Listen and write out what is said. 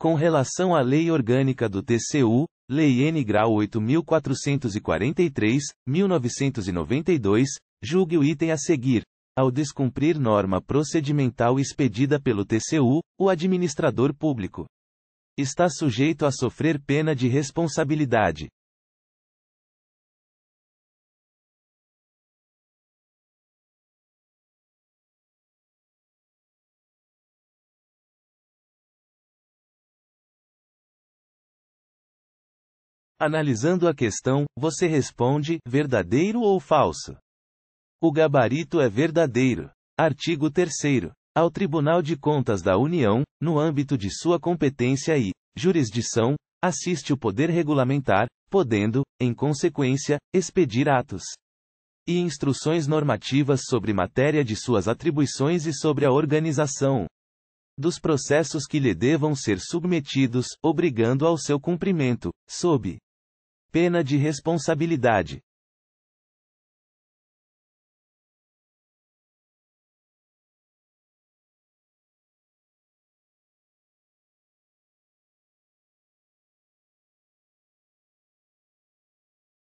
Com relação à Lei Orgânica do TCU, Lei N. Grau 8443, 1992, julgue o item a seguir. Ao descumprir norma procedimental expedida pelo TCU, o administrador público está sujeito a sofrer pena de responsabilidade Analisando a questão, você responde: verdadeiro ou falso? O gabarito é verdadeiro. Artigo 3. Ao Tribunal de Contas da União, no âmbito de sua competência e jurisdição, assiste o poder regulamentar, podendo, em consequência, expedir atos e instruções normativas sobre matéria de suas atribuições e sobre a organização dos processos que lhe devam ser submetidos, obrigando ao seu cumprimento, sob Pena de responsabilidade.